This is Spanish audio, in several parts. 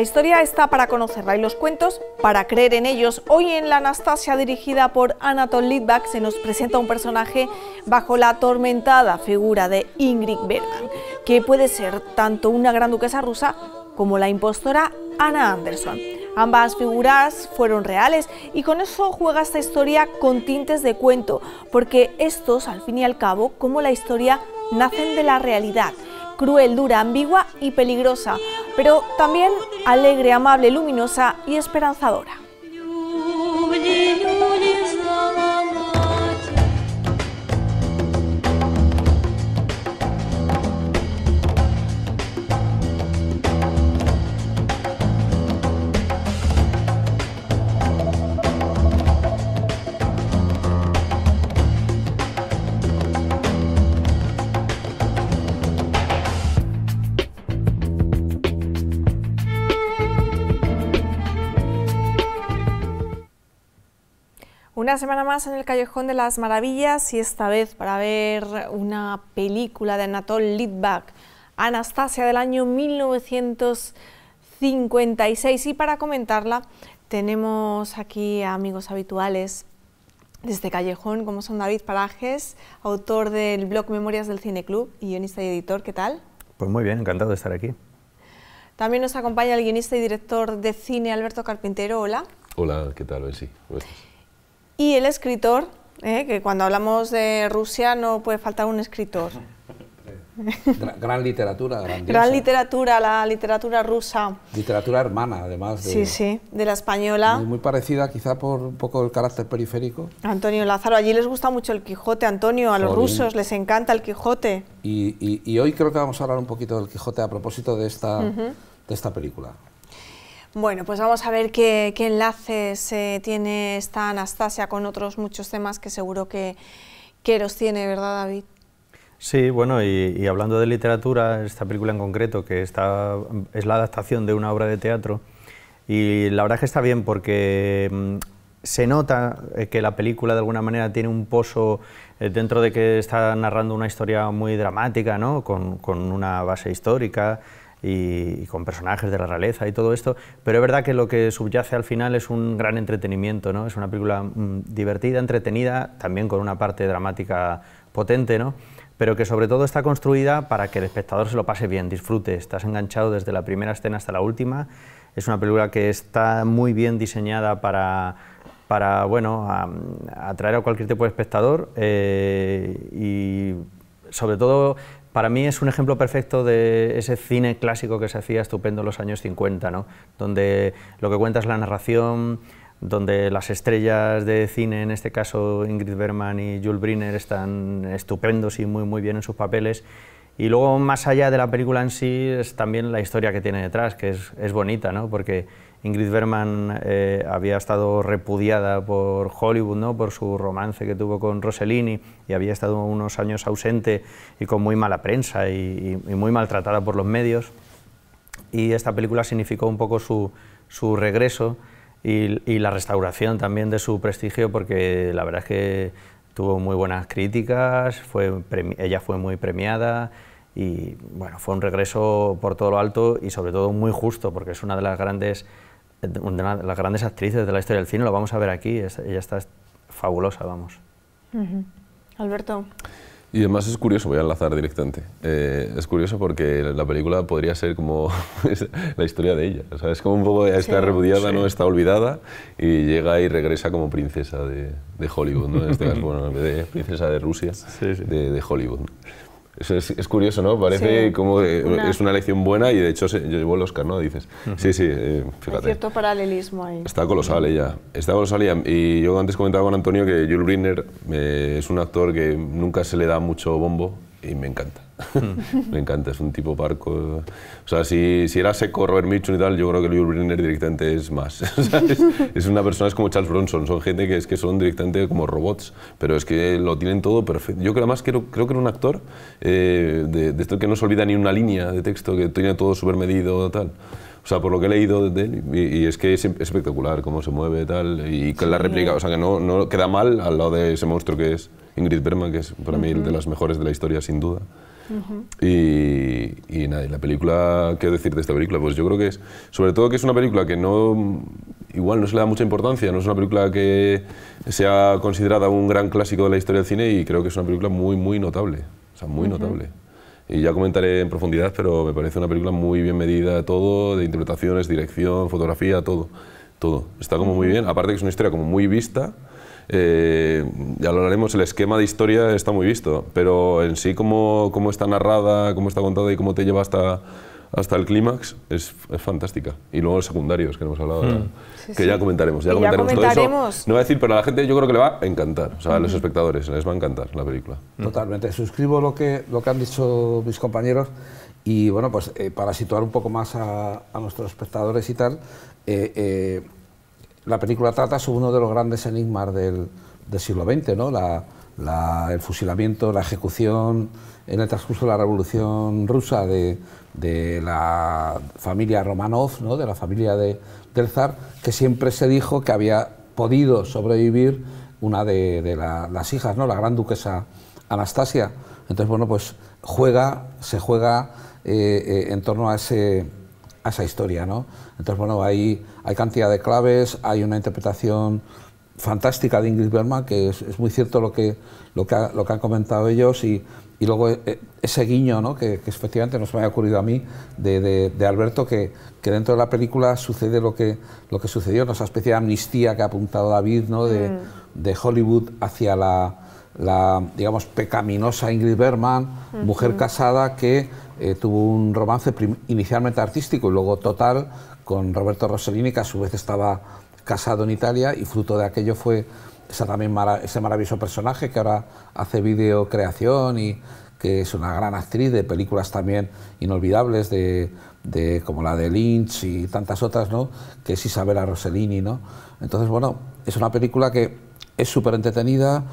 La historia está para conocerla y los cuentos para creer en ellos. Hoy en La Anastasia, dirigida por Anatol Litvak, se nos presenta un personaje bajo la atormentada figura de Ingrid Bergman, que puede ser tanto una gran duquesa rusa como la impostora Anna Anderson. Ambas figuras fueron reales y con eso juega esta historia con tintes de cuento, porque estos, al fin y al cabo, como la historia, nacen de la realidad, cruel, dura, ambigua y peligrosa, pero también alegre, amable, luminosa y esperanzadora. Una semana más en el Callejón de las Maravillas y esta vez para ver una película de Anatol Litvak, Anastasia del año 1956 y para comentarla tenemos aquí amigos habituales de este callejón como son David Parajes, autor del blog Memorias del Cine Club y guionista y editor, ¿qué tal? Pues muy bien, encantado de estar aquí. También nos acompaña el guionista y director de cine Alberto Carpintero, hola. Hola, ¿qué tal? Sí, y el escritor, ¿eh? que cuando hablamos de Rusia no puede faltar un escritor. Gran, literatura, Gran literatura, la literatura rusa. Literatura hermana, además. De, sí, sí, de la española. Muy, parecida, quizá por un poco el carácter periférico. Antonio Lázaro, allí les gusta mucho el Quijote, Antonio, a los rusos les encanta el Quijote. Y, hoy creo que vamos a hablar un poquito del Quijote a propósito de esta, de esta película. Bueno, pues vamos a ver qué, enlaces tiene esta Anastasia con otros muchos temas que seguro que, que tiene, ¿verdad, David? Sí, bueno, y, hablando de literatura, esta película en concreto, que está, es la adaptación de una obra de teatro, y la verdad es que está bien porque mm, se nota eh, que la película de alguna manera tiene un pozo eh, dentro de que está narrando una historia muy dramática, ¿no? con una base histórica, y, con personajes de la realeza y todo esto, pero es verdad que lo que subyace al final es un gran entretenimiento, ¿no? Es una película mm, divertida, entretenida, también con una parte dramática potente, ¿no? pero que sobre todo está construida para que el espectador se lo pase bien, disfrute, estás enganchado desde la primera escena hasta la última, es una película que está muy bien diseñada para, para bueno, atraer a, cualquier tipo de espectador eh, y sobre todo para mí es un ejemplo perfecto de ese cine clásico que se hacía estupendo en los años 50, donde lo que cuenta es la narración, donde las estrellas de cine, en este caso Ingrid Bergman y Jules Briner, están estupendos y muy, muy bien en sus papeles. Y luego, más allá de la película en sí, es también la historia que tiene detrás, que es, es bonita, ¿no? porque Ingrid Berman eh, había estado repudiada por Hollywood, ¿no? por su romance que tuvo con Rossellini y había estado unos años ausente y con muy mala prensa y, muy maltratada por los medios. Y esta película significó un poco su, regreso y, la restauración también de su prestigio porque la verdad es que tuvo muy buenas críticas, fue ella fue muy premiada, y bueno, fue un regreso por todo lo alto y sobre todo muy justo porque es una de las grandes una de las grandes actrices de la historia del cine, lo vamos a ver aquí, ella está fabulosa, vamos. Alberto. Y además es curioso, voy a enlazar directamente, eh, es curioso porque la película podría ser como la historia de ella, es como un poco, ya está repudiada, ¿no? está olvidada y llega y regresa como princesa de, Hollywood, en este caso, bueno, de princesa de Rusia, de, de, Hollywood. ¿no? Es, curioso, ¿no? Parece como que es una lección buena y de hecho se, yo llevo el Oscar, ¿no? Dices. Sí, sí, eh, fíjate. Hay cierto paralelismo ahí. Está colosal ella. Está Y yo antes comentaba con Antonio que Jules Briner eh, es un actor que nunca se le da mucho bombo y me encanta. me encanta, es un tipo barco. O sea, si, si era seco Robert Mitchum y tal, yo creo que Louis Briner directamente es más. es, una persona, es como Charles Bronson, son gente que es que son directamente como robots, pero es que lo tienen todo perfecto. Yo creo, además creo, creo que era un actor eh, de, esto que no se olvida ni una línea de texto, que tiene todo súper medido, tal. O sea, por lo que he leído de él, y, es que es espectacular cómo se mueve tal, y que la réplica, o sea, que no, no queda mal al lado de ese monstruo que es. Ingrid Bergman, que es para mí de las mejores de la historia, sin duda. y, nada, la película, ¿qué decir de esta película? Pues yo creo que es, sobre todo que es una película que no, igual no se le da mucha importancia, no es una película que sea considerada un gran clásico de la historia del cine y creo que es una película muy, muy notable, o sea, muy notable. Y ya comentaré en profundidad, pero me parece una película muy bien medida, todo, de interpretaciones, dirección, fotografía, todo, todo. Está como muy bien, aparte que es una historia como muy vista, eh, ya lo hablaremos, el esquema de historia está muy visto, pero en sí cómo, cómo está narrada, cómo está contada y cómo te lleva hasta, hasta el clímax es, fantástica. Y luego los secundarios que hemos hablado, hmm. que ya comentaremos. Ya, comentaremos, No voy a decir, pero a la gente yo creo que le va a encantar, o sea, a los hmm. espectadores les va a encantar la película. Hmm. Totalmente, suscribo lo que, lo que han dicho mis compañeros. Y bueno, pues eh, para situar un poco más a, nuestros espectadores y tal, eh, eh la película trata sobre uno de los grandes enigmas del, del siglo XX, ¿no? el fusilamiento, la ejecución en el transcurso de la Revolución Rusa de, la familia Romanov, ¿no? de la familia de, del zar, que siempre se dijo que había podido sobrevivir una de, las hijas, ¿no? la gran duquesa Anastasia. Entonces, bueno, pues juega, se juega eh, eh, en torno a, ese, a esa historia, ¿no? Entonces, bueno, ahí hay cantidad de claves, hay una interpretación fantástica de Ingrid Bergman, que es, muy cierto lo que, lo, han comentado ellos, y, luego eh, eh, ese guiño ¿no? que, que, efectivamente nos se ocurrido a mí de, Alberto, que, dentro de la película sucede lo que, lo que sucedió, esa especie de amnistía que ha apuntado David ¿no? de, mm. Hollywood hacia la, digamos, pecaminosa Ingrid Bergman, mujer casada que eh, tuvo un romance inicialmente artístico y luego total con Roberto Rossellini, que a su vez estaba casado en Italia, y fruto de aquello fue ese, también maravilloso personaje que ahora hace videocreación y que es una gran actriz de películas también inolvidables, de, como la de Lynch y tantas otras, que es Isabella Rossellini. ¿no? Entonces, bueno, es una película que es súper entretenida,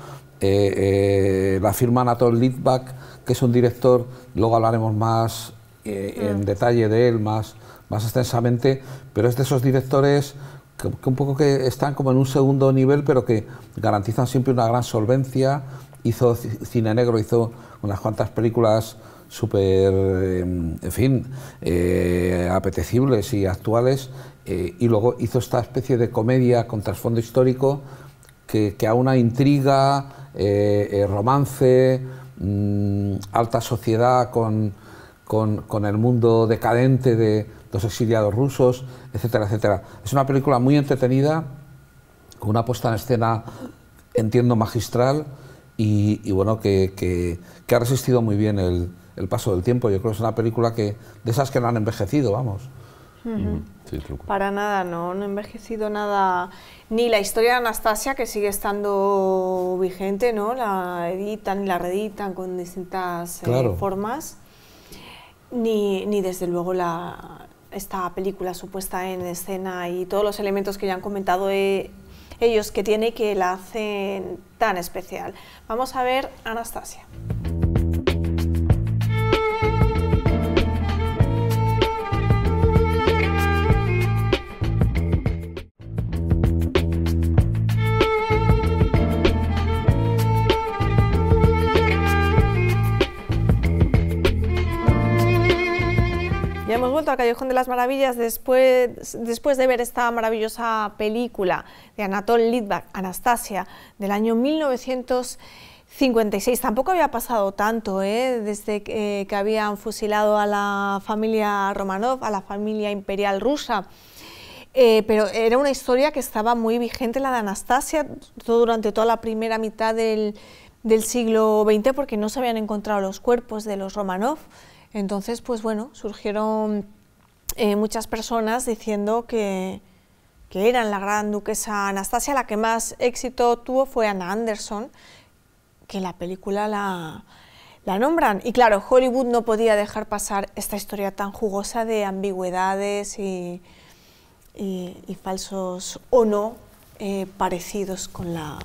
eh, eh, la firma Anatol Litvak, que es un director, luego hablaremos más eh, en mm. detalle de él, más más extensamente, pero es de esos directores que, un poco que están como en un segundo nivel, pero que garantizan siempre una gran solvencia. Hizo cine negro, hizo unas cuantas películas súper, em, en fin, eh, apetecibles y actuales, eh, y luego hizo esta especie de comedia con trasfondo histórico que, a una intriga, eh, romance, mm, alta sociedad con, el mundo decadente de, los exiliados rusos, etcétera, etcétera. Es una película muy entretenida, con una puesta en escena, entiendo, magistral y, bueno, que, ha resistido muy bien el, paso del tiempo. Yo creo que es una película que de esas que no han envejecido, vamos. Para nada, no, no ha envejecido nada, ni la historia de Anastasia, que sigue estando vigente, ¿no? La editan y la reditan con distintas eh, formas. ni, desde luego la, esta película, supuesta en escena y todos los elementos que ya han comentado eh, ellos que tiene que la hacen tan especial. Vamos a ver Anastasia. vuelto al Callejón de las Maravillas después, después de ver esta maravillosa película de Anatol Litvak, Anastasia, del año 1956. Tampoco había pasado tanto ¿eh? desde eh, que, habían fusilado a la familia Romanov, a la familia imperial rusa. Eh, pero era una historia que estaba muy vigente, la de Anastasia, durante toda la primera mitad del, del siglo XX, porque no se habían encontrado los cuerpos de los Romanov entonces, pues bueno, surgieron eh, muchas personas diciendo que, eran la gran duquesa Anastasia. La que más éxito tuvo fue Anna Anderson, que la película la, nombran. Y claro, Hollywood no podía dejar pasar esta historia tan jugosa de ambigüedades y, falsos o no eh, parecidos con la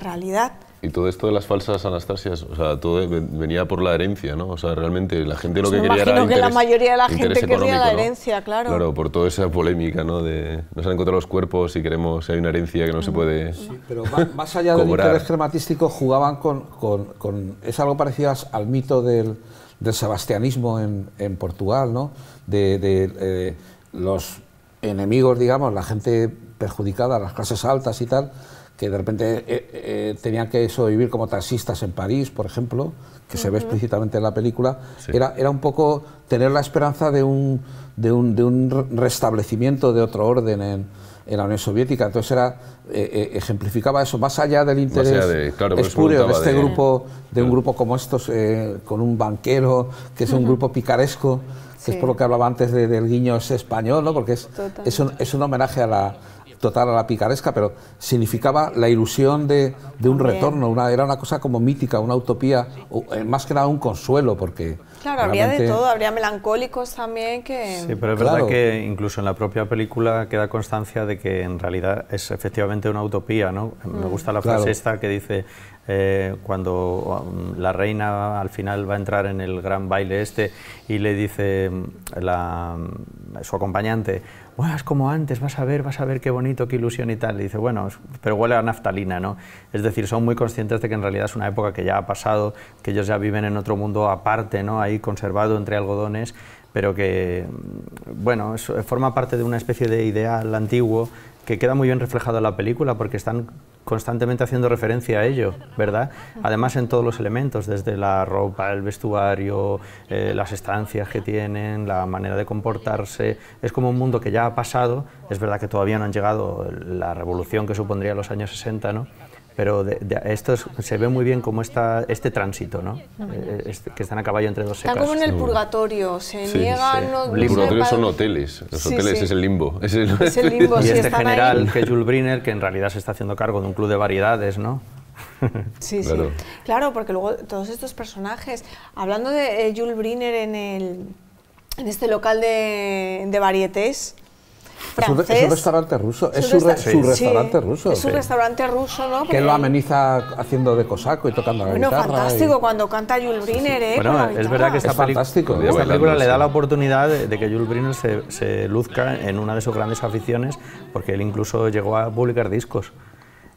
realidad. Y todo esto de las falsas anastasias, o sea, todo venía por la herencia, ¿no? O sea, realmente la gente lo que quería era interés, que la mayoría de la gente quería la herencia, claro. Claro, por toda esa polémica, ¿no? De nos han encontrado los cuerpos y queremos, hay una herencia que no se mm. puede Sí, pero más allá del interés crematístico jugaban con, con, con, Es algo parecido al mito del, del sebastianismo en, en, Portugal, ¿no? De, eh, los enemigos, digamos, la gente perjudicada, las clases altas y tal que de repente eh, eh, tenían que sobrevivir como taxistas en París, por ejemplo, que se ve explícitamente en la película, era, era un poco tener la esperanza de un, de un, de un restablecimiento de otro orden en, en la Unión Soviética. Entonces era, eh, ejemplificaba eso, más allá del interés allá de, claro, pues de este grupo, de un grupo como estos, con un banquero, que es un grupo picaresco, que es por lo que hablaba antes del guiño español, ¿no? porque es, es un, es un homenaje a la total a la picaresca, pero significaba la ilusión de, un retorno, una, era una cosa como mítica, una utopía, eh, más que nada un consuelo, porque... Claro, había de todo, habría melancólicos también que... Sí, pero es verdad que incluso en la propia película queda constancia de que en realidad es efectivamente una utopía, ¿no? Me mm. gusta la frase esta que dice, eh, cuando um, la reina al final va a entrar en el gran baile este y le dice mm, la, mm, su acompañante, bueno, como antes, vas a ver, vas a ver qué bonito, qué ilusión y tal. Y dice, bueno, pero huele a naftalina, ¿no? Es decir, son muy conscientes de que en realidad es una época que ya ha pasado, que ellos ya viven en otro mundo aparte, ¿no? Ahí conservado entre algodones pero que bueno, forma parte de una especie de ideal antiguo que queda muy bien reflejado en la película porque están constantemente haciendo referencia a ello, ¿verdad? Además en todos los elementos, desde la ropa, el vestuario, eh, las estancias que tienen, la manera de comportarse, es como un mundo que ya ha pasado, es verdad que todavía no han llegado la revolución que supondría los años 60, ¿no? pero de, esto se ve muy bien cómo está este tránsito, ¿no? Eh, este, que están a caballo entre dos secas. Está como en el purgatorio, se niegan... son hoteles, los hoteles es el limbo. Es el, es el limbo, Y este general, que Jules Briner, que en realidad se está haciendo cargo de un club de variedades, ¿no? Sí, claro. sí. Claro, porque luego todos estos personajes, hablando de eh, Jules Briner en, el, en este local de, de varietés, es un, restaurante ruso. Es restaurante ruso. Es un restaurante ruso, ¿no? Que lo ameniza haciendo de cosaco y tocando la guitarra. Bueno, fantástico cuando canta Jules Briner, ¿eh? es verdad que está fantástico, esta película pues le da la oportunidad de, que Jules Briner se, luzca en una de sus grandes aficiones, porque él incluso llegó a publicar discos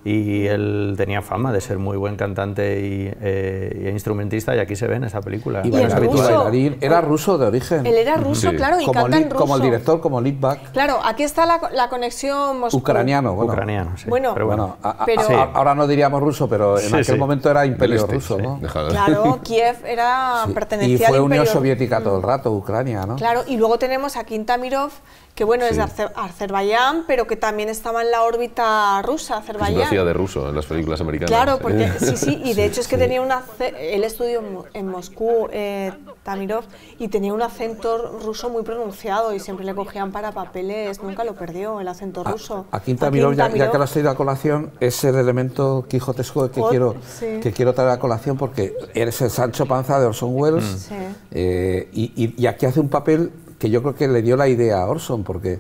y él tenía fama de ser muy buen cantante y, e instrumentista y aquí se ve en esa película. Y, bueno, era, ruso? era ruso de origen. Él era ruso, claro, y como canta en ruso. Como el director, como Litvak. Claro, aquí está la, conexión Ucraniano, bueno. Ucraniano, sí. Bueno, pero bueno, ahora no diríamos ruso, pero en aquel momento era imperio ruso, ¿no? Claro, Kiev era pertenecía Y fue Unión Soviética todo el rato, mm. Ucrania, ¿no? Claro, y luego tenemos a Kintamirov, que bueno, es de Azerbaiyán, pero que también estaba en la órbita rusa, Azerbaiyán. hacía de ruso en las películas americanas. Claro, porque sí, sí, y de hecho es que tenía un él estudió en Moscú, eh, Tamirov, y tenía un acento ruso muy pronunciado y siempre le cogían para papeles, nunca lo perdió el acento ah, ruso. aquí Tamirov, ya, que lo has traído a colación, es el elemento quijotesco que, quiero, que quiero traer a colación porque eres el Sancho Panza de Orson Welles mm. eh, y aquí hace un papel que yo creo que le dio la idea a Orson, porque eh,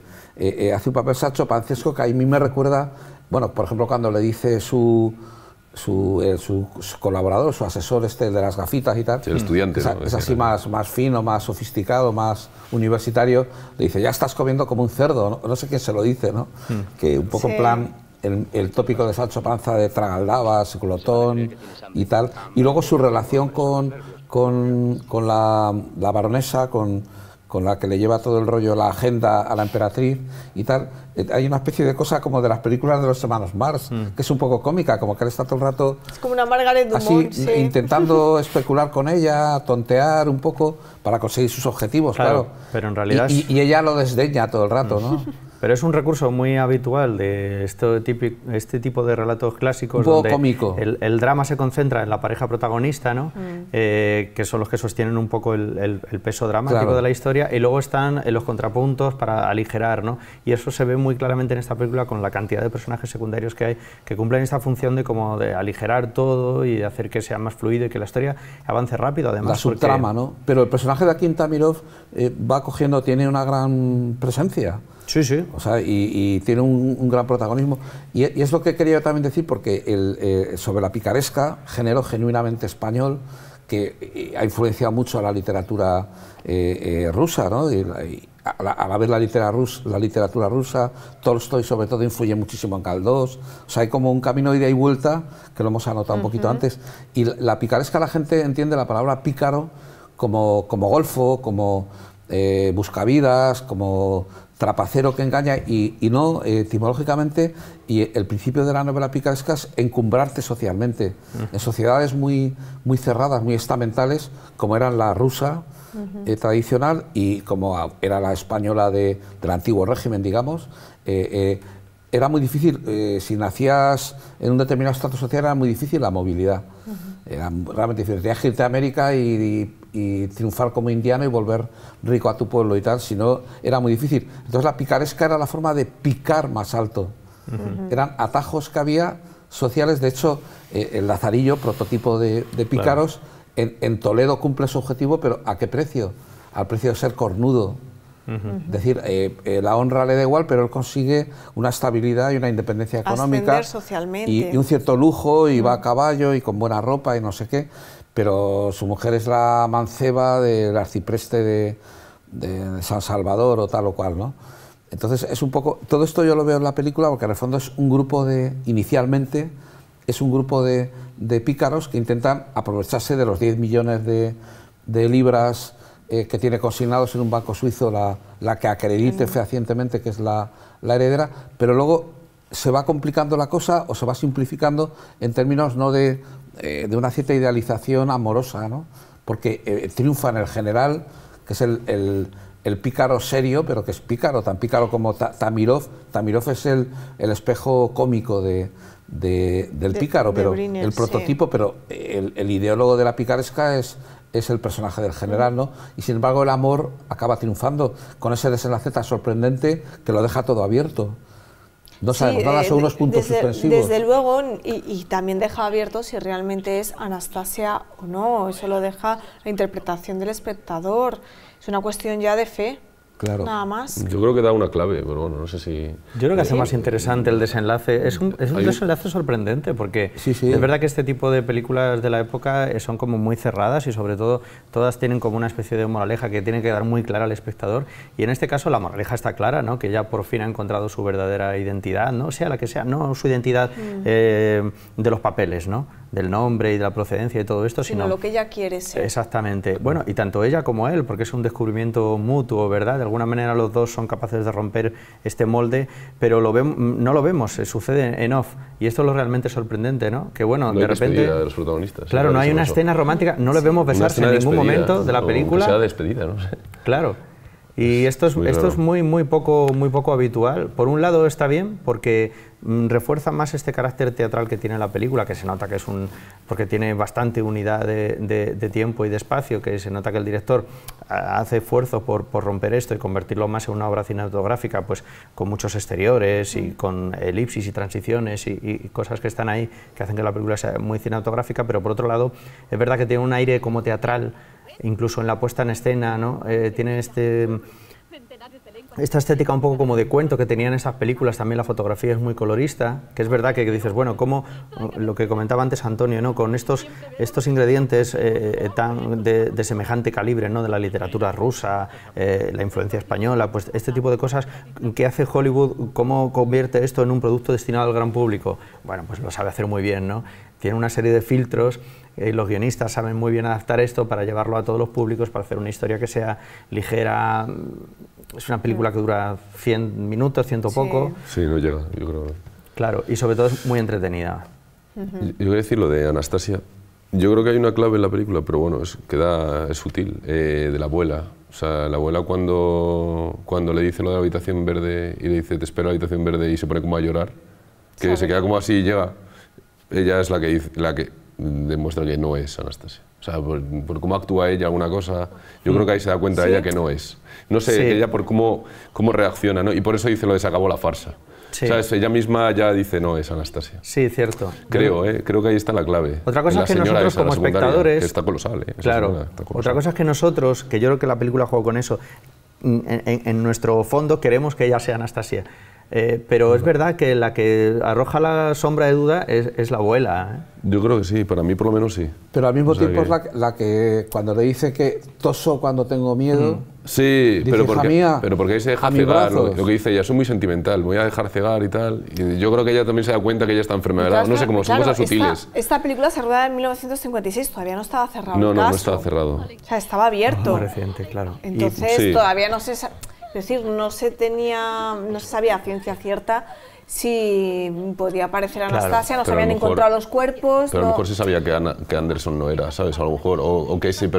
eh, hace un papel sancho Pancesco que a mí me recuerda, bueno, por ejemplo, cuando le dice su, su, eh, colaborador, su asesor este de las gafitas y tal. el estudiante. Es, así más, más fino, más sofisticado, más universitario. Le dice, ya estás comiendo como un cerdo. No, sé quién se lo dice, ¿no? Hmm. Que un poco en plan el, tópico de Sancho Panza de tragaldabas, glotón y tal. Y luego su relación con, la baronesa, con con la que le lleva todo el rollo la agenda a la emperatriz y tal. Eh, hay una especie de cosa como de las películas de los hermanos Mars, mm. que es un poco cómica, como que él está todo el rato... Es como una Margaret Dumont, intentando especular con ella, tontear un poco para conseguir sus objetivos, claro. Pero en realidad... Y, ella lo desdeña todo el rato, ¿no? Pero es un recurso muy habitual de este, típico, este tipo de relatos clásicos. donde cómico. El, drama se concentra en la pareja protagonista, ¿no? Mm. Eh, que son los que sostienen un poco el, peso dramático de la historia, y luego están los contrapuntos para aligerar. ¿no? Y eso se ve muy claramente en esta película con la cantidad de personajes secundarios que hay que cumplen esta función de como de aligerar todo y de hacer que sea más fluido y que la historia avance rápido, además. La subtrama, ¿no? Pero el personaje de Akin Tamirov eh, va cogiendo, tiene una gran presencia. Sí, sí. O sea, y, tiene un, gran protagonismo. E, y, es lo que quería también decir, porque el, eh, sobre la picaresca, género genuinamente español, que eh, ha influenciado mucho a la literatura eh, rusa, ¿no? Y, la, litera rus, la literatura rusa, Tolstoy sobre todo influye muchísimo en Caldós, o sea, hay como un camino de ida y vuelta, que lo hemos anotado un poquito antes, y la picaresca la gente entiende la palabra pícaro como, como golfo, como buscavidas, como trapacero que engaña y, no etimológicamente y el principio de la novela picaresca es encumbrarte socialmente en sociedades muy muy cerradas muy estamentales como era la rusa eh, tradicional y como era la española de, del antiguo régimen digamos eh, eh, era muy difícil, eh, si nacías en un determinado estatus social era muy difícil la movilidad. Era realmente difícil. Tenías que irte a América y, triunfar como indiano y volver rico a tu pueblo y tal, si no era muy difícil. Entonces la picaresca era la forma de picar más alto. Eran atajos que había sociales, de hecho eh, el Lazarillo, prototipo de, pícaros, en, en, Toledo cumple su objetivo, pero ¿a qué precio? Al precio de ser cornudo es decir, eh, eh, la honra le da igual, pero él consigue una estabilidad y una independencia económica. Y, un cierto lujo, y va a mm. caballo, y con buena ropa, y no sé qué. Pero su mujer es la manceba del arcipreste de, San Salvador o tal o cual, ¿no? Entonces es un poco... Todo esto yo lo veo en la película porque en el fondo es un grupo de... Inicialmente es un grupo de, pícaros que intentan aprovecharse de los 10 millones de libras eh, que tiene consignados en un banco suizo la, que acredite fehacientemente que es la, heredera, pero luego se va complicando la cosa o se va simplificando en términos no de, eh, de una cierta idealización amorosa, ¿no? porque eh, triunfa en el general, que es el, pícaro serio, pero que es pícaro, tan pícaro como Tamirov. Tamirov es el, el espejo cómico de, del pícaro, pero el prototipo, pero el, ideólogo de la picaresca es, es el personaje del general, ¿no? Y sin embargo el amor acaba triunfando con ese desenlace tan sorprendente que lo deja todo abierto. No sabemos nada, eh, son unos puntos desde, suspensivos. Desde luego, y, y, también deja abierto si realmente es Anastasia o no. Eso lo deja la interpretación del espectador. Es una cuestión ya de fe. Claro. más. Yo creo que da una clave, pero bueno, no sé si... Yo creo que hace más interesante el desenlace. Es un, desenlace sorprendente, porque es verdad que este tipo de películas de la época eh, son como muy cerradas y sobre todo todas tienen como una especie de moraleja que tiene que dar muy clara al espectador. Y en este caso la moraleja está clara, ¿no? que ya por fin ha encontrado su verdadera identidad, ¿no? sea la que sea, no su identidad mm. eh, de los papeles, ¿no? del nombre y de la procedencia y todo esto, sino, lo que ella quiere ser. Exactamente. Bueno, y tanto ella como él, porque es un descubrimiento mutuo, ¿verdad? De alguna manera los dos son capaces de romper este molde, pero lo no lo vemos, se eh, sucede en off. Y esto es lo realmente sorprendente, ¿no? Que bueno, de repente... De los protagonistas. Claro, eh, no hay una escena romántica, no le vemos besarse en ningún momento de la película. despedida, no sé. Claro. Y esto es, muy esto es muy, muy, poco, muy poco habitual. Por un lado está bien porque mm, refuerza más este carácter teatral que tiene la película, que se nota que es un... porque tiene bastante unidad de, tiempo y de espacio, que se nota que el director ah, hace esfuerzo por, romper esto y convertirlo más en una obra cinematográfica, pues con muchos exteriores y mm. con elipsis y transiciones y, y cosas que están ahí que hacen que la película sea muy cinematográfica, pero por otro lado es verdad que tiene un aire como teatral incluso en la puesta en escena, ¿no? Eh, este, esta estética un poco como de cuento que tenían esas películas, también la fotografía es muy colorista, que es verdad que, dices, bueno, como lo que comentaba antes Antonio, ¿no? con estos, estos ingredientes eh, eh, tan de, semejante calibre, ¿no? de la literatura rusa, la influencia española, pues este tipo de cosas, ¿qué hace Hollywood? ¿Cómo convierte esto en un producto destinado al gran público? Bueno, pues lo sabe hacer muy bien, ¿no? tiene una serie de filtros y eh, los guionistas saben muy bien adaptar esto para llevarlo a todos los públicos, para hacer una historia que sea ligera. Mm, es una película que dura 100 minutos, ciento poco. Sí, no llega, yo creo. Claro, y sobre todo es muy entretenida. Yo voy a decir lo de Anastasia. Yo creo que hay una clave en la película, pero bueno, es, queda, es sutil, eh, de la abuela. O sea, la abuela cuando, cuando le dice lo de la habitación verde y le dice te espero la habitación verde y se pone como a llorar, que se queda como así y llega ella es la que, la que demuestra que no es Anastasia. O sea, por, cómo actúa ella alguna cosa, yo creo que ahí se da cuenta ella que no es. No sé, ella por cómo, cómo reacciona, ¿no? Y por eso dice lo de se acabó la farsa. Sí. ¿Sabes? Ella misma ya dice no es Anastasia. Sí, cierto. Creo, ¿eh? creo que ahí está la clave. Otra cosa es que nosotros como espectadores... Que está colosal, Claro. Otra cosa es que nosotros, que yo creo que la película juega con eso, en nuestro fondo queremos que ella sea Anastasia. Eh, pero es verdad que la que arroja la sombra de duda es, la abuela. ¿eh? Yo creo que sí, para mí por lo menos sí. Pero al mismo tiempo es la, que cuando le dice que toso cuando tengo miedo. Mm. Sí, pero, porque, ahí pero porque se deja cegar, lo, que dice ella, son muy sentimental, voy a dejar cegar y tal. Y yo creo que ella también se da cuenta que ella está enferma, ¿verdad? no sé cómo son cosas sutiles. Esta, película se rodó en 1956, todavía no estaba cerrado. No, no, no estaba cerrado. O sea, estaba abierto. reciente, claro. Entonces todavía no se es decir, no se tenía, no se sabía a ciencia cierta si podía aparecer Anastasia, no se habían encontrado los cuerpos. Pero a lo mejor se sabía que, que, Anderson no era, ¿sabes? A lo mejor, o, que ese...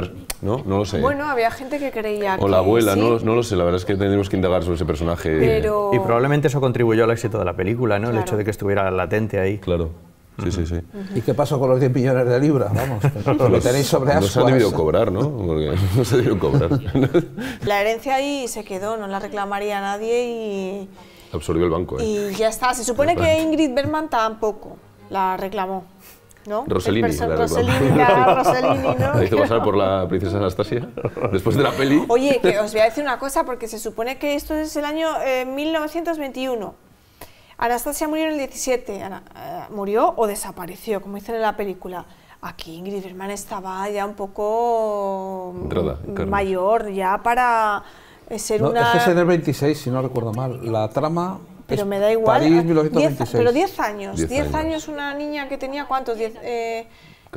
No, no lo sé. Bueno, había gente que creía o que... O la abuela, no, lo sé, la verdad es que tendríamos que indagar sobre ese personaje. Y probablemente eso contribuyó al éxito de la película, ¿no? El hecho de que estuviera latente ahí. Claro. Sí, sí, sí. ¿Y qué pasó con los 10 millones de libras? Vamos, lo tenéis sobre ascuas. No se han debido cobrar, ¿no? no se debido cobrar. La herencia ahí se quedó, no la reclamaría nadie y... Absorbió el banco, ¿eh? Y ya está. Se supone que Ingrid Berman tampoco la reclamó. ¿No? Rossellini. La Rossellini, hizo pasar por la princesa Anastasia después de la peli. Oye, que os voy a decir una cosa, porque se supone que esto es el año 1921. Eh, Anastasia murió en el 17, eh, murió o desapareció, como dice en la película. Aquí Ingrid Bergman estaba ya un poco mm, mayor, ya para eh, ser no, una... Es que el 26, si no recuerdo mal. La trama pero me da igual. París, 1926. pero 10 años, 10 años. una niña que tenía, ¿cuántos? 10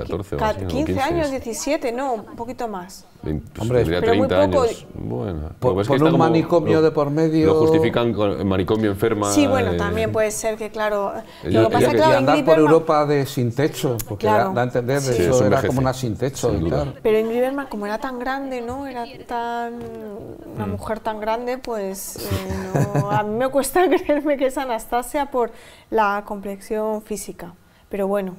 14 o 15 años, 17, no, un poquito más. Hombre, años. Bueno, por, un manicomio de por medio. Lo justifican con manicomio enferma. Sí, bueno, eh, también puede ser que, claro. y andar por Europa de sin techo, porque da, a entender, eso era como una sin techo. claro. Pero Ingrid Bergman, como era tan grande, ¿no? Era tan. Una mm. mujer tan grande, pues. Eh, a mí me cuesta creerme que es Anastasia por la complexión física. Pero bueno.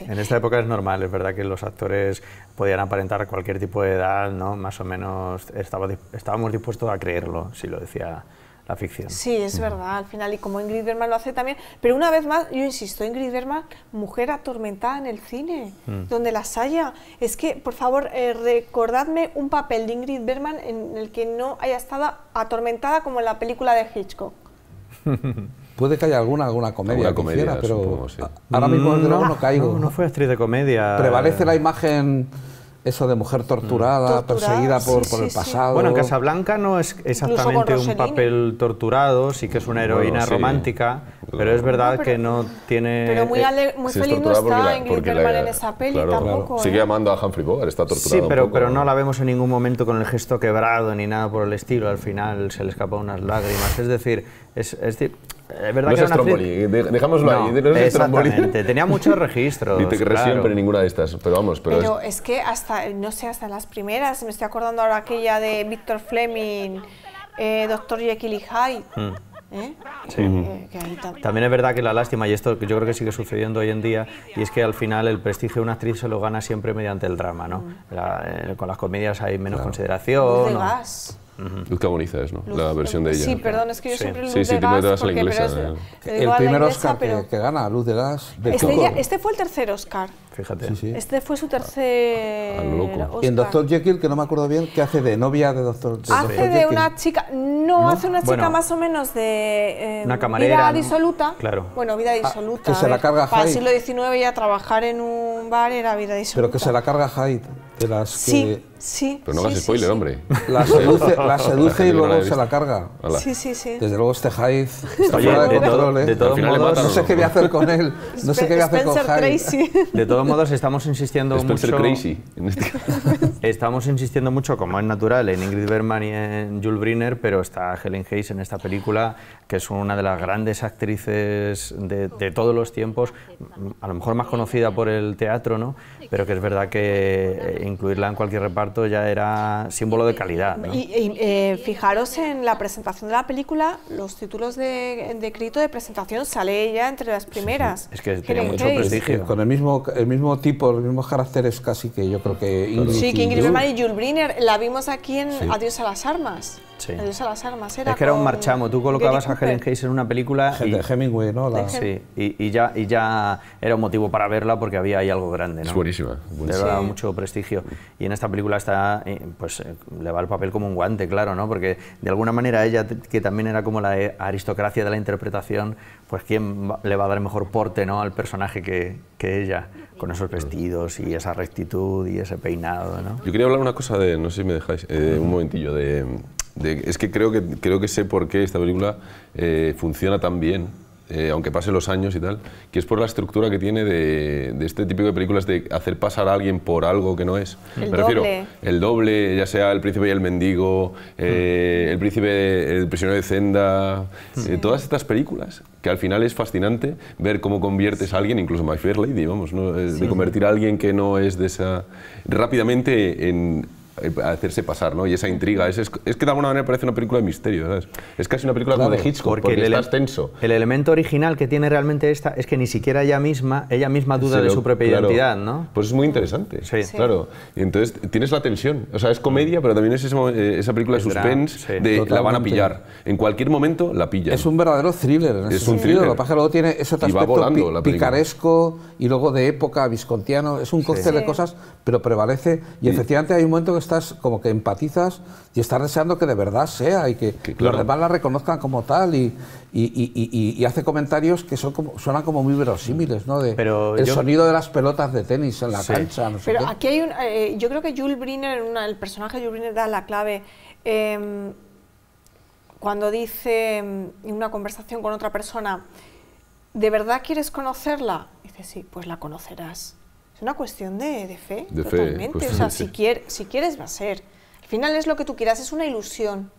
En esta época es normal, es verdad que los actores podían aparentar cualquier tipo de edad, ¿no? Más o menos estaba, estábamos dispuestos a creerlo, si lo decía la ficción. Sí, es mm. verdad, al final, y como Ingrid Bergman lo hace también, pero una vez más, yo insisto, Ingrid Bergman, mujer atormentada en el cine, mm. donde las haya. Es que, por favor, eh, recordadme un papel de Ingrid Bergman en el que no haya estado atormentada como en la película de Hitchcock. Puede que haya alguna, alguna comedia, alguna pero ahora mismo no, ah, caigo. No, fue actriz de comedia. Prevalece la eh. imagen eso de mujer torturada, perseguida por, el pasado. Bueno, en Casablanca no es exactamente un papel torturado, sí que es una heroína romántica, pero es verdad que no tiene... Pero muy, eh, muy feliz no está Ingrid en esa peli tampoco. Claro. Sigue ¿eh? amando a Humphrey Bogart, está torturado Sí, pero, poco, pero no la vemos en ningún momento con el gesto quebrado ni nada por el estilo, al final se le escapan unas lágrimas, es decir, es, es, es verdad no que es Stromboli, dejámoslo ahí. No es exactamente, tenía muchos registros. Y te crees siempre ninguna de estas, pero vamos. Pero, es... que hasta, no sé, hasta las primeras, me estoy acordando ahora aquella de Víctor Fleming, eh, Doctor Jekyll y Hyde. Hmm. ¿eh? Sí. Hmm. También es verdad que la lástima, y esto yo creo que sigue sucediendo hoy en día, y es que al final el prestigio de una actriz se lo gana siempre mediante el drama, ¿no? Hmm. Eh, con las comedias hay menos consideración. de Luz ¿no? la versión de ella. Sí, perdón, es que yo siempre Luz sí, de sí, Gas... Sí, El primer Oscar que, gana, Luz de Gas. Este, este, fue el tercer Oscar. Fíjate. Sí, este fue su tercer ah, loco. Y en Doctor Jekyll, que no me acuerdo bien, ¿qué hace de novia de Doctor Jekyll? Hace de una chica... No, hace una chica más o menos de... Eh, una camarera. Vida disoluta. Claro. Bueno, vida ah, disoluta. que se la carga Hyde. Para el siglo XIX ya trabajar en un bar era vida disoluta. Pero que se la carga Hyde las Sí, sí. Pero no hagas spoiler, hombre. La seduce, la seduce y luego se la carga. Sí, sí, sí. Desde luego este Hyde está ¿eh? de, todos modos... No sé qué voy a hacer con él, no sé qué voy a hacer con él De todos modos, estamos insistiendo mucho... En este estamos insistiendo mucho, como es natural, en Ingrid Bergman y en Jules Briner, pero está Helen Hayes en esta película, que es una de las grandes actrices de, de todos los tiempos, a lo mejor más conocida por el teatro, ¿no? Pero que es verdad que incluirla en cualquier reparto ya era símbolo de calidad. Y, eh, fijaros en la presentación de la película, los títulos de, de crédito de presentación sale ella entre las primeras. es que tenía mucho prestigio. Con el mismo, el mismo tipo, los mismos caracteres casi que yo creo que Sí, Ingrid y y la vimos aquí en Adiós a las armas. Es que era un marchamo. Tú colocabas a Helen Hayes en una película. de Hemingway, ¿no? Sí, y, ya, y ya era un motivo para verla porque había ahí algo grande, ¿no? Es buenísima. Le daba mucho prestigio. Y en esta película está, eh, pues eh, le va el papel como un guante, claro, ¿no? Porque de alguna manera ella, que también era como la eh, aristocracia de la interpretación, pues quién le va a dar mejor porte, ¿no? Al personaje que, que ella, con esos vestidos y esa rectitud y ese peinado, ¿no? Yo quería hablar una cosa de, no sé si me dejáis, un momentillo, de es que creo, que creo que sé por qué esta película eh, funciona tan bien, eh, aunque pasen los años y tal, que es por la estructura que tiene de, este tipo de películas de hacer pasar a alguien por algo que no es. El Me doble. refiero, el doble, ya sea el príncipe y el mendigo, eh, el príncipe, el prisionero de Zenda, todas estas películas, que al final es fascinante ver cómo conviertes a alguien, incluso My Fair Lady, de convertir a alguien que no es de esa... rápidamente en eh, hacerse pasar, ¿no? Y esa intriga. Es, que de alguna manera parece una película de misterio, ¿sabes? Es casi una película como de Hitchcock, porque, el estás tenso. El elemento original que tiene realmente esta es que ni siquiera ella misma, ella misma duda de su propia identidad, ¿no? Pues es muy interesante. Sí. Claro. Y entonces tienes la tensión. O sea, es comedia, pero también es eh, esa, película de suspense de la van a pillar. En cualquier momento la pillan. Es un verdadero thriller. es un thriller. Lo que pasa luego tiene ese aspecto picaresco y luego de época viscontiano. Es un cóctel de cosas, pero prevalece. Y efectivamente hay un momento que como que empatizas y estás deseando que de verdad sea y que, los demás la reconozcan como tal y, hace comentarios que son como, suenan como muy verosímiles, ¿no? el sonido de las pelotas de tenis en la cancha. pero aquí hay un, eh, yo creo que Jules Briner, el personaje de Jules Briner da la clave. Em, cuando dice em, en una conversación con otra persona, ¿de verdad quieres conocerla? Dice, sí, pues la conocerás. Es una cuestión de, fe, totalmente. Pues o sea, si, quiere, si quieres va a ser. Al final es lo que tú quieras, es una ilusión.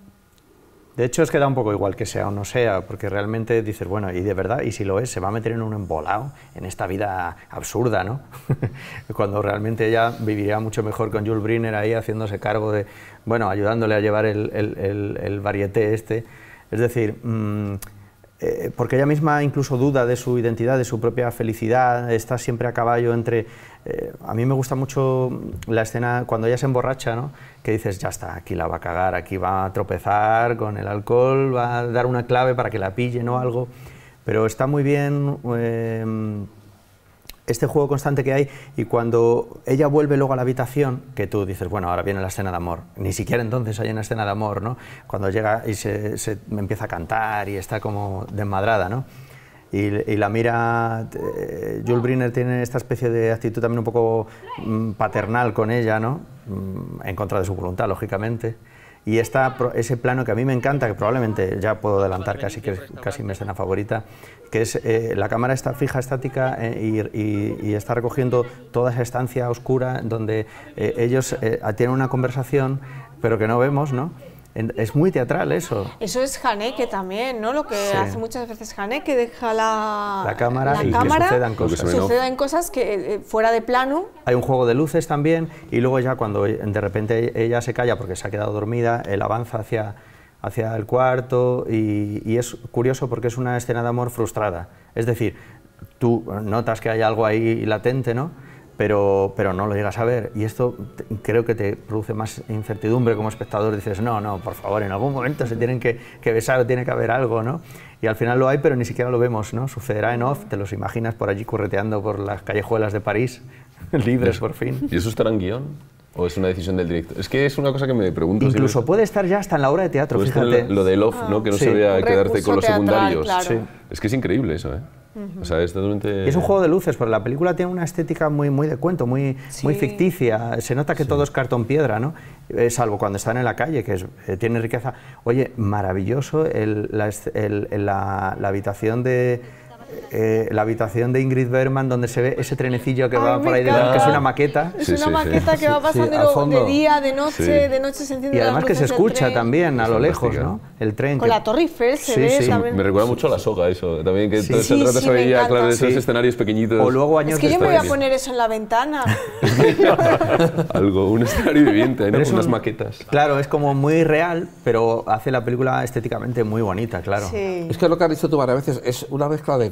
De hecho, es que da un poco igual que sea o no sea, porque realmente dices, bueno, y de verdad, y si lo es, se va a meter en un embolado, en esta vida absurda, ¿no? Cuando realmente ella viviría mucho mejor con Jules Briner ahí haciéndose cargo de, bueno, ayudándole a llevar el, el, varieté este. Es decir, mm, eh, porque ella misma incluso duda de su identidad, de su propia felicidad, está siempre a caballo entre eh, a mí me gusta mucho la escena cuando ella se emborracha, que dices, ya está, aquí la va a cagar, aquí va a tropezar con el alcohol, va a dar una clave para que la pille, no algo. Pero está muy bien eh, este juego constante que hay y cuando ella vuelve luego a la habitación, que tú dices, bueno, ahora viene la escena de amor. Ni siquiera entonces hay una escena de amor, Cuando llega y se, empieza a cantar y está como desmadrada, ¿no? y, la mira, eh, Jules Briner tiene esta especie de actitud también un poco mm, paternal con ella, ¿no? Mm, en contra de su voluntad, lógicamente. Y esta ese plano que a mí me encanta, que probablemente ya puedo adelantar casi que casi mi escena favorita, que es eh, la cámara está fija, estática, eh, y, y, está recogiendo toda esa estancia oscura donde eh, ellos tienen una conversación, pero que no vemos, ¿no? es muy teatral eso. Eso es Haneke también, ¿no? Lo que hace muchas veces Haneke, deja la, la cámara la y cámara, sucedan cosas. Que sucedan cosas que fuera de plano. Hay un juego de luces también y luego ya cuando e, de repente ella se calla porque se ha quedado dormida, él avanza hacia, hacia el cuarto y, y es curioso porque es una escena de amor frustrada. Es decir, tú notas que hay algo ahí latente, ¿no? pero, pero no lo llegas a ver. Y esto creo que te produce más incertidumbre como espectador. Dices, no, no, por favor, en algún momento se tienen que, besar o tiene que haber algo, ¿no? Y al final lo hay, pero ni siquiera lo vemos, ¿no? Sucederá en off, te los imaginas por allí correteando por las callejuelas de París, libres por fin. ¿Y eso estará en guión? ¿O es una decisión del director? Es que es una cosa que me pregunto. Incluso puede estar ya hasta en la obra de teatro, fíjate. Lo, del off, ¿no? Que no ah. se vea quedarte con los secundarios. Es que es increíble eso, ¿eh? es, un juego de luces, porque la película tiene una estética muy, muy de cuento, muy, muy ficticia. Se nota que todo es cartón piedra, ¿no? Eh, salvo cuando están en la calle, que eh, tiene riqueza. Oye, maravilloso la, la, la, habitación de, eh, la habitación de Ingrid Berman donde se ve ese trenecillo que va por ahí delante, que es una maqueta. Es una maqueta que va pasando de día, de noche, de noche se enciende Y además que se escucha también a lo lejos, ¿no? El tren. Con la Torre Eiffel se ve también. Me recuerda mucho a la soga eso, también que se trata sobre ella, claro, de esos escenarios pequeñitos. O luego Es que yo me voy a poner eso en la ventana. Algo, un escenario viviente, ¿no? unas maquetas. Claro, es como muy real, pero hace la película estéticamente muy bonita, claro. Es que lo que has dicho tú varias veces es una mezcla de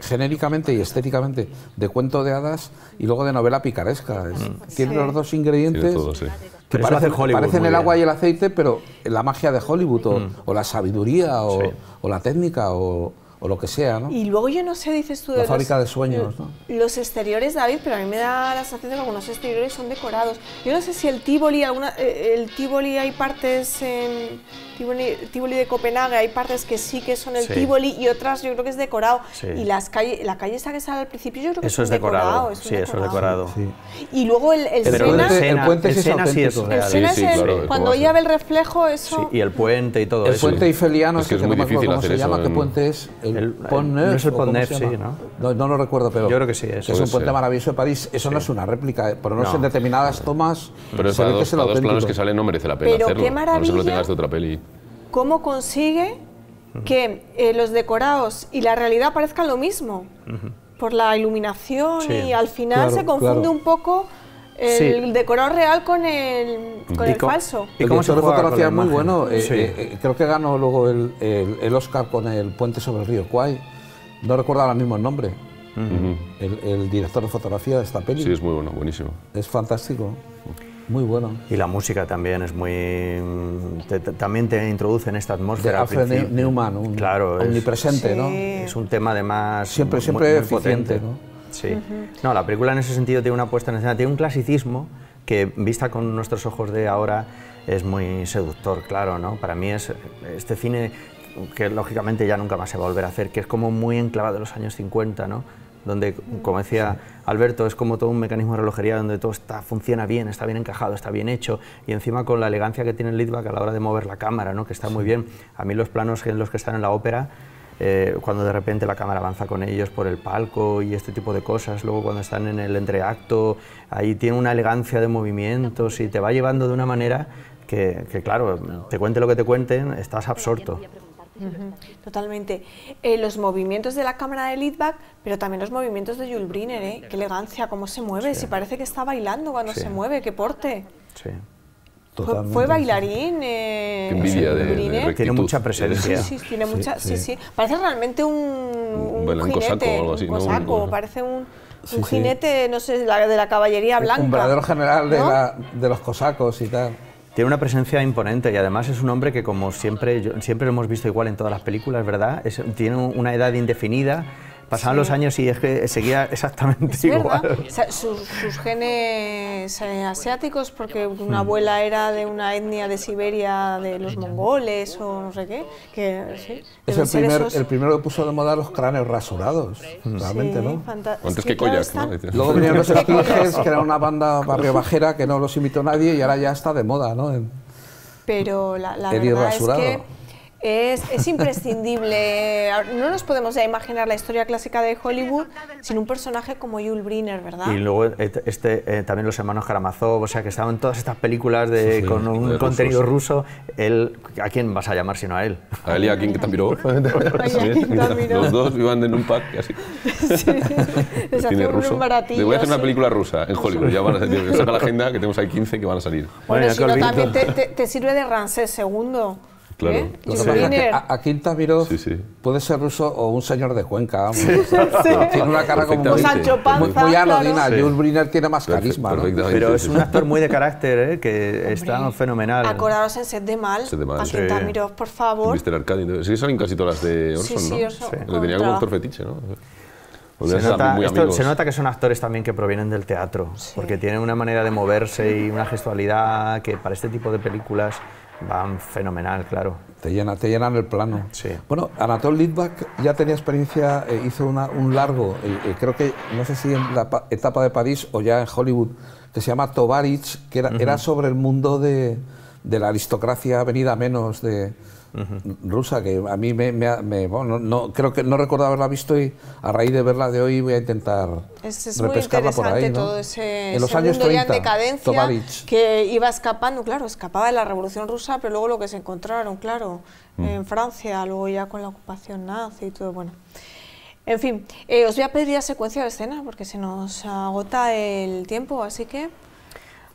genéricamente y estéticamente de cuento de hadas y luego de novela picaresca. Mm. tiene los dos ingredientes. que parecen, el agua y el aceite, pero la magia de Hollywood o, mm. la sabiduría o, la técnica o, lo que sea, ¿no? Y luego yo no sé, dices tú... de fábrica de sueños, Los exteriores, David, pero a mí me da la sensación de que algunos exteriores son decorados. Yo no sé si el Tivoli, alguna, eh, el Tivoli hay partes en Tivoli, Tivoli, de Copenhague, hay partes que sí que son el sí. Tivoli y otras yo creo que es decorado. Y las calle, la calle esa que sale al principio yo creo que eso es decorado. decorado es sí, eso es decorado. Y luego el, el, Sena, el puente el Sena, es sí es El cuando ella ve el reflejo, eso... y el puente y todo el eso. El puente ifeliano, este es que, es muy difícil cómo se llama, ¿qué puente es? El Pont Neuf. No es el Pont Neuf, sí, ¿no? ¿no? lo recuerdo, pero... Yo creo que sí es. Es un puente maravilloso de París. Eso no es una réplica, eh, por no en determinadas tomas... Pero para dos planos que salen no merece la pena hacerlo. Pero qué maravilla. No lo tengas de otra peli. ¿Cómo consigue que eh, los decorados y la realidad parezcan lo mismo? Por la iluminación y al final se confunde un poco el decorado real con el, con el director falso. Y de fotografía es muy bueno. Eh, eh, creo que ganó luego el, Oscar con el puente sobre el río Kwai. No recuerdo ahora mismo el nombre. el, director de fotografía de esta peli. Sí, es muy bueno, buenísimo. Es fantástico. Muy bueno. Y la música también es muy... Te, también te introduce en esta atmósfera. De Newman, claro, es, omnipresente, ¿no? Es un tema además siempre, siempre eficiente, potente. ¿no? Sí. No, la película en ese sentido tiene una puesta en escena, tiene un clasicismo que vista con nuestros ojos de ahora es muy seductor, claro, ¿no? Para mí es este cine que lógicamente ya nunca más se va a volver a hacer, que es como muy enclavado de los años 50, ¿no? donde, como decía Alberto, es como todo un mecanismo de relojería donde todo está, funciona bien, está bien encajado, está bien hecho, y encima con la elegancia que tiene el leadback a la hora de mover la cámara, ¿no? que está muy bien. A mí los planos en los que están en la ópera, eh, cuando de repente la cámara avanza con ellos por el palco y este tipo de cosas, luego cuando están en el entreacto, ahí tiene una elegancia de movimientos y te va llevando de una manera que, que claro, te cuente lo que te cuenten, estás absorto. Totalmente. Eh, los movimientos de la cámara de leadback, pero también los movimientos de Jules Briner, ¿eh? Qué elegancia, cómo se mueve, si parece que está bailando cuando se mueve, qué porte. fue, bailarín. Eh, tiene mucha presencia. Parece realmente un, un, jinete, cosaco, ¿no? parece un, jinete, no sé, de la, caballería blanca. Un verdadero general de los cosacos y tal. Tiene una presencia imponente y además es un hombre que, como siempre, siempre lo hemos visto igual en todas las películas, ¿verdad? tiene una edad indefinida pasaban los años y es que seguía exactamente igual. sus, genes eh, asiáticos, porque una mm. abuela era de una etnia de Siberia, de los mongoles o no sé qué. es el, el primero que puso de moda los cráneos rasurados, realmente, ¿no? Antes que, collas, ¿no? Luego vinieron los esquijes, que era una banda barrio bajera que no los imitó nadie y ahora ya está de moda, ¿no? Pero la, la verdad es que es, es, imprescindible. No nos podemos ya imaginar la historia clásica de Hollywood sin un personaje como Yul Brynner, ¿verdad? Y luego este, este eh, también los hermanos Karamazov, o sea, que estaban todas estas películas de, con un contenido ruso. Él, ¿A quién vas a llamar sino a él? A él y a quien que también Los dos iban en un pack así. Sí, les un Le voy a hacer una película rusa en Hollywood. Ya van a salir. la agenda que tenemos ahí 15 que van a salir. Bueno, también te, sirve de Ramsés segundo. ¿Eh? a, puede ser ruso o un señor de Cuenca. Tiene una cara como muy, Sancho Panza, muy, anodina. Claro. Jules Briner tiene más carisma. ¿no? Pero es un actor muy de carácter, ¿eh? que está fenomenal. Acordaros en Set de Mal, Set de Mal. a Miró, por favor. Mr. Arcadi. Sí salen casi todas las de Orson, ¿no? tenía como actor fetiche, ¿no? Se nota, que son actores también que provienen del teatro, porque tienen una manera de moverse y una gestualidad que para este tipo de películas Van fenomenal, claro. Te, llena, te llenan el plano. Sí. Bueno, Anatol Litvak ya tenía experiencia, eh, hizo una, un largo, eh, eh, creo que, no sé si en la etapa de París o ya en Hollywood, que se llama Tovarich, que era, sobre el mundo de, de la aristocracia venida menos de, rusa, que a mí me, no, creo que no recuerdo haberla visto y a raíz de verla de hoy voy a intentar repescarla por ahí. ¿no? Todo ese, en los ese años mundo en decadencia que iba escapando, claro, escapaba de la Revolución Rusa, pero luego lo que se encontraron, claro, mm. en Francia, luego ya con la ocupación nazi y todo, bueno. En fin, eh, os voy a pedir ya secuencia de escena porque se nos agota el tiempo, así que...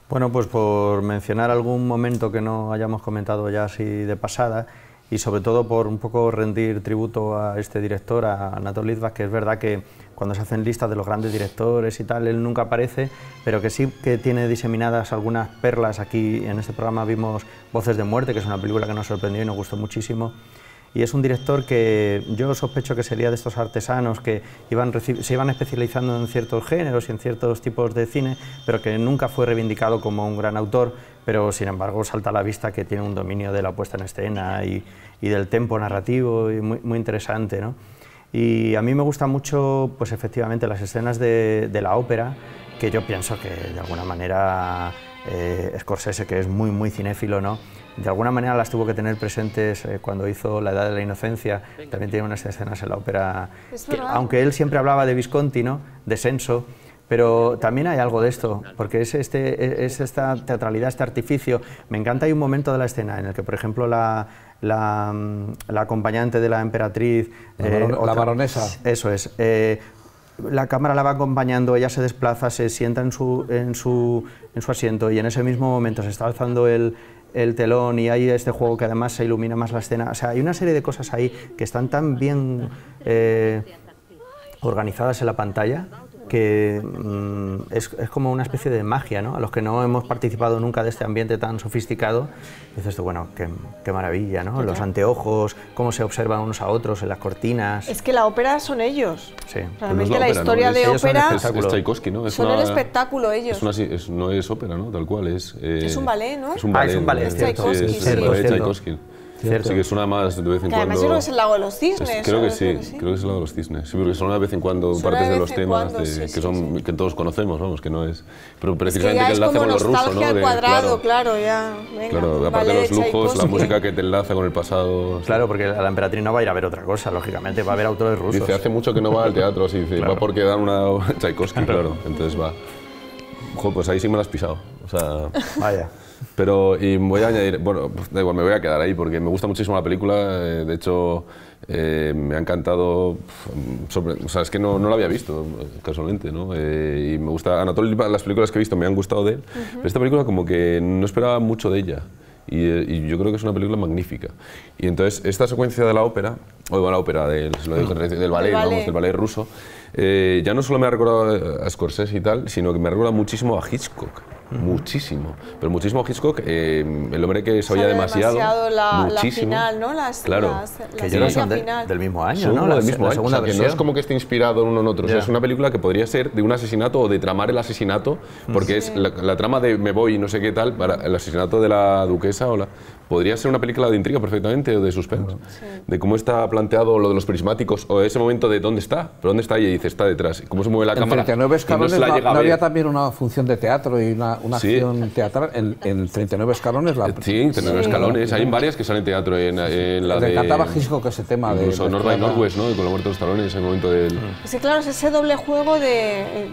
Bueno, pues por mencionar algún momento que no hayamos comentado ya así de pasada, y sobre todo por un poco rendir tributo a este director, a Anatol Litvak, que es verdad que cuando se hacen listas de los grandes directores y tal, él nunca aparece, pero que sí que tiene diseminadas algunas perlas aquí. En este programa vimos Voces de Muerte, que es una película que nos sorprendió y nos gustó muchísimo y es un director que yo sospecho que sería de estos artesanos que iban se iban especializando en ciertos géneros y en ciertos tipos de cine, pero que nunca fue reivindicado como un gran autor, pero sin embargo salta a la vista que tiene un dominio de la puesta en escena y, del tempo narrativo y muy, interesante. ¿no? Y a mí me gustan mucho, pues efectivamente, las escenas de, la ópera, que yo pienso que de alguna manera eh, Scorsese, que es muy, muy cinéfilo, ¿no? de alguna manera las tuvo que tener presentes eh, cuando hizo La Edad de la Inocencia, también tiene unas escenas en la ópera, aunque él siempre hablaba de Visconti, ¿no? de Senso, pero también hay algo de esto, porque este, es, esta teatralidad, este artificio. Me encanta, hay un momento de la escena en el que, por ejemplo, la, mm, acompañante de la emperatriz... La, eh, la baronesa. Eso es. Eh, la cámara la va acompañando, ella se desplaza, se sienta en su, en su asiento y en ese mismo momento se está alzando el, el telón y hay este juego que además se ilumina más la escena. O sea, hay una serie de cosas ahí que están tan bien eh, organizadas en la pantalla que mm, es, como una especie de magia, ¿no? A los que no hemos participado nunca de este ambiente tan sofisticado, dices tú, bueno, qué, maravilla, ¿no? Los anteojos, cómo se observan unos a otros en las cortinas. Es que la ópera son ellos. Sí. Realmente no la, historia de ópera son, el ¿no? Es son el espectáculo ellos. Es no es ópera, ¿no? Tal cual, es... Eh, es un ballet, ¿no? Es un ballet, ah, es un ballet, Sí, que suena más de vez en cuando. Además, creo que es el lago de los cisnes. creo, que sí, creo que es el lago de los cisnes. Sí, porque son de vez en cuando partes de, los temas que, son, que todos conocemos, vamos, que no es. Pero precisamente es que, que enlaza con los rusos ¿no? cuadrado, claro, claro ya. claro, aparte de los lujos, la música que te enlaza con el pasado. Claro, porque la emperatriz no va a ir a ver otra cosa, lógicamente, va a ver autores rusos. Dice, hace mucho que no va al teatro, sí, dice, va porque dan una Tchaikovsky, claro, entonces va. Joder, pues ahí sí me lo has pisado. O sea. Vaya. Pero, y voy a añadir, bueno, pues da igual, me voy a quedar ahí porque me gusta muchísimo la película. Eh, de hecho, eh, me ha encantado. Sobre, o sea, es que no, no la había visto, casualmente, ¿no? Eh, y me gusta. Anatoly, las películas que he visto me han gustado de él. Pero esta película, como que no esperaba mucho de ella. Y, yo creo que es una película magnífica. Y entonces, esta secuencia de la ópera, o de la ópera, del, ballet, del ballet ruso, ya no solo me ha recordado a Scorsese y tal, sino que me recuerda muchísimo a Hitchcock muchísimo. Pero muchísimo Hitchcock, eh, el hombre que sabía demasiado, demasiado la, La final, ¿no? claro. que del mismo año, ¿no? Del mismo año. O sea, que no es como que esté inspirado en uno en otro. es una película que podría ser de un asesinato o de tramar el asesinato, porque es la, la, trama de me voy y no sé qué tal, para el asesinato de la duquesa o la, podría ser una película de intriga perfectamente o de suspense. De cómo está planteado lo de los prismáticos o ese momento de dónde está, pero dónde está y dice está detrás. cómo se mueve la en 39 escalones no, había también una función de teatro y una, acción teatral en, 39 escalones. La... Sí, 39 escalones. Hay varias que salen teatro en, en la de. de... que ese tema. de, North ¿no? Con la muerte de los talones en el momento del... Sí, claro, ese doble juego de... Eh,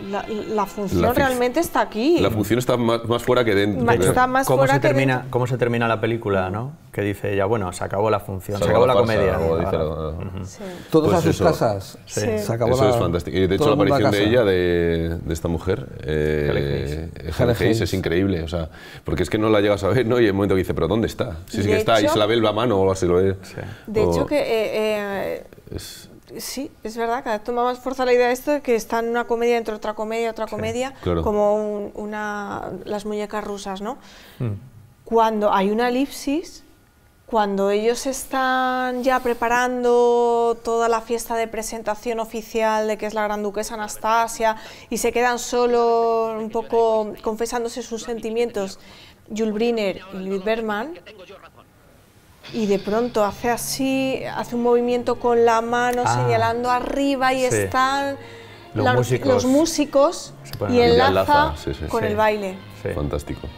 la, función realmente está aquí. La función está más, fuera que dentro. más ¿Cómo fuera se que termina, dentro? ¿Cómo se termina la película? Que dice ella, bueno, se acabó la función, se, acabó, la, comedia. Todos a sus casas. Se acabó eso la, es fantástico. Y de hecho la aparición de ella, de, esta mujer, eh, es increíble. porque es que no la llegas a ver, ¿no? Y el momento que dice, pero ¿dónde está? Si es que está, y se la ve la mano o así lo ve. Sí. De hecho que... Eh, eh, es, sí, es verdad, cada vez toma más fuerza la idea de esto de que está en una comedia entre otra comedia, otra comedia, como una, las muñecas rusas, ¿no? Mm cuando hay una elipsis, cuando ellos están ya preparando toda la fiesta de presentación oficial de que es la gran duquesa Anastasia y se quedan solo un poco confesándose sus sentimientos, Jules Briner y Louis Berman, y de pronto hace así, hace un movimiento con la mano ah, señalando arriba y están los, músicos, y enlaza, con el baile. Fantástico.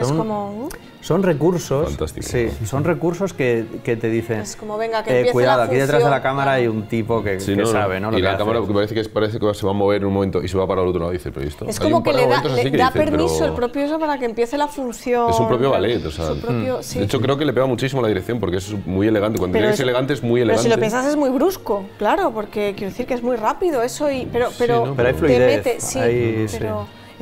Uh. Son, recursos, sí, son recursos que, que, te dicen, es como, venga, que eh, cuidado, aquí detrás de la cámara hay un tipo que, que no, sabe, y la cámara parece que se va a mover en un momento y se va a parar el otro lado, dice pero previsto. Es como que le da, permiso el propio eso para que empiece la función. Es un propio ballet, o sea, mm. de hecho creo que le pega muchísimo la dirección porque es muy elegante. Cuando tiene que es elegante es muy elegante. Pero si lo piensas es muy brusco, claro, porque quiero decir que es muy rápido eso y pero pero, hay fluidez, te sí,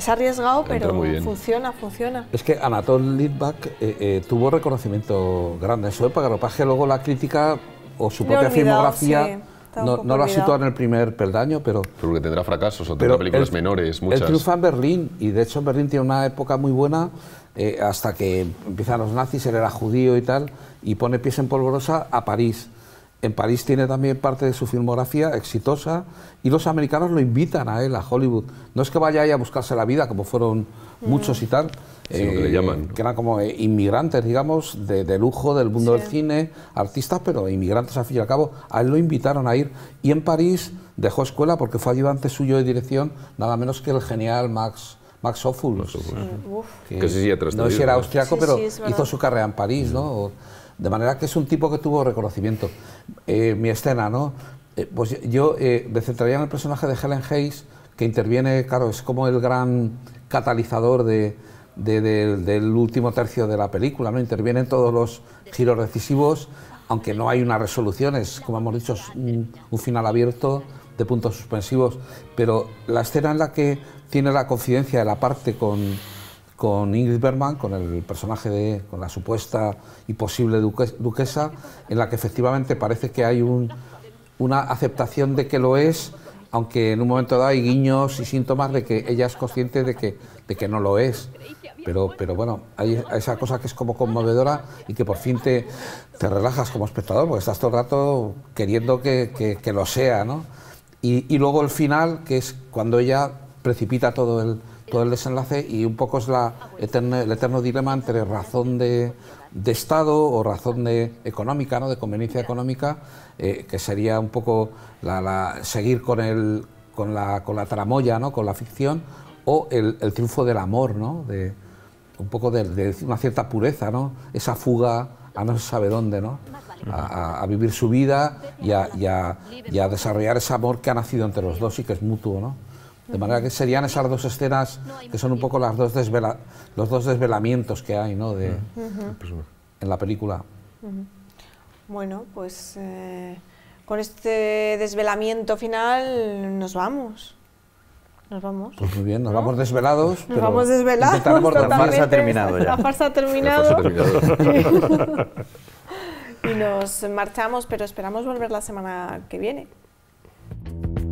es arriesgado, pero funciona, funciona. Es que Anatol Litvak eh, eh, tuvo reconocimiento grande en su época, lo que luego la crítica o su propia filmografía... No, lo ha situado en el primer peldaño, pero... Pero que tendrá fracasos o tendrá películas menores, muchas. Él triunfa en Berlín, y de hecho en Berlín tiene una época muy buena, eh, hasta que empiezan los nazis, él era judío y tal, y pone pies en polvorosa a París. En París tiene también parte de su filmografía exitosa y los americanos lo invitan a él, a Hollywood. No es que vaya ahí a buscarse la vida, como fueron mm. muchos y tal, que, le eh, llaman, que, eran como eh, inmigrantes, digamos, de, lujo, del mundo del cine, artistas, pero inmigrantes al fin y al cabo. A él lo invitaron a ir y en París dejó escuela porque fue ayudante suyo de dirección, nada menos que el genial Max. Max Ophuls, Sí. que, que no era austriaco, pero hizo su carrera en París, ¿no? Mm. De manera que es un tipo que tuvo reconocimiento. Eh, mi escena, ¿no? Eh, pues yo eh, me centraría en el personaje de Helen Hayes, que interviene, claro, es como el gran catalizador del último tercio de la película, ¿no? Interviene en todos los giros decisivos, aunque no hay una resolución, es, como hemos dicho, un, un final abierto de puntos suspensivos, pero la escena en la que tiene la confidencia de la parte con, con Ingrid Bergman, con el personaje de, con la supuesta y posible duquesa, en la que efectivamente parece que hay una aceptación de que lo es, aunque en un momento dado hay guiños y síntomas de que ella es consciente de que, de que no lo es. Pero, pero bueno, hay esa cosa que es como conmovedora y que por fin te, te relajas como espectador, porque estás todo el rato queriendo que, que, lo sea, ¿no? Y, y luego el final, que es cuando ella precipita todo el, todo el desenlace y un poco es la el eterno dilema entre razón de, Estado o razón de económica, ¿no? de conveniencia económica, eh, que sería un poco la, seguir con, el, con, la, con la tramoya, ¿no? con la ficción, o el, triunfo del amor, ¿no? de, un poco de, una cierta pureza, ¿no? esa fuga a no se sabe dónde, ¿no? A, vivir su vida y a, y, y a desarrollar ese amor que ha nacido entre los dos y que es mutuo. ¿no? De manera que serían esas dos escenas que son un poco las dos los dos desvelamientos que hay ¿no? de, en la película. Bueno, pues eh, con este desvelamiento final nos vamos. Nos vamos. Pues muy bien, nos vamos desvelados. Nos vamos desvelados. La farsa ha terminado ya. La farsa ha terminado. y nos marchamos, pero esperamos volver la semana que viene.